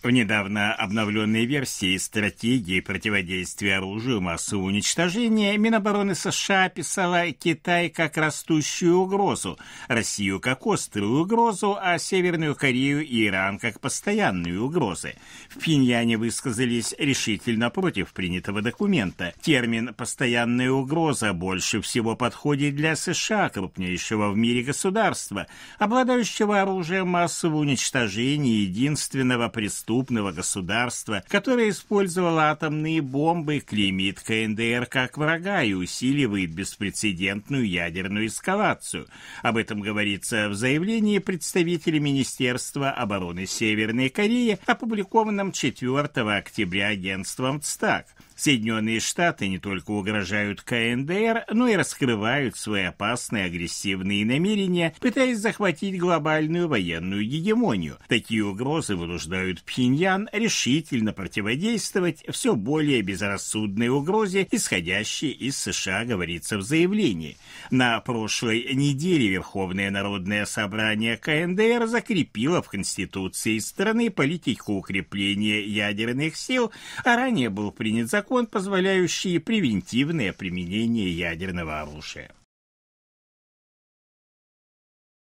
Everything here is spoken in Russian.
В недавно обновленной версии стратегии противодействия оружию массового уничтожения Минобороны США описала Китай как растущую угрозу, Россию как острую угрозу, а Северную Корею и Иран как постоянные угрозы. В Пиньяне высказались решительно против принятого документа. Термин «постоянная угроза» больше всего подходит для США, крупнейшего в мире государства, обладающего оружием массового уничтожения единственного преступления преступного государства, которое использовало атомные бомбы, клеймит КНДР как врага и усиливает беспрецедентную ядерную эскалацию. Об этом говорится в заявлении представителей Министерства обороны Северной Кореи, опубликованном 4 октября агентством ЦТАК. Соединенные Штаты не только угрожают КНДР, но и раскрывают свои опасные агрессивные намерения, пытаясь захватить глобальную военную гегемонию. Такие угрозы вынуждают Пхеньян Пхеньян решительно противодействовать все более безрассудной угрозе, исходящей из США, говорится в заявлении. На прошлой неделе Верховное народное собрание КНДР закрепило в Конституции страны политику укрепления ядерных сил, а ранее был принят закон, позволяющий превентивное применение ядерного оружия.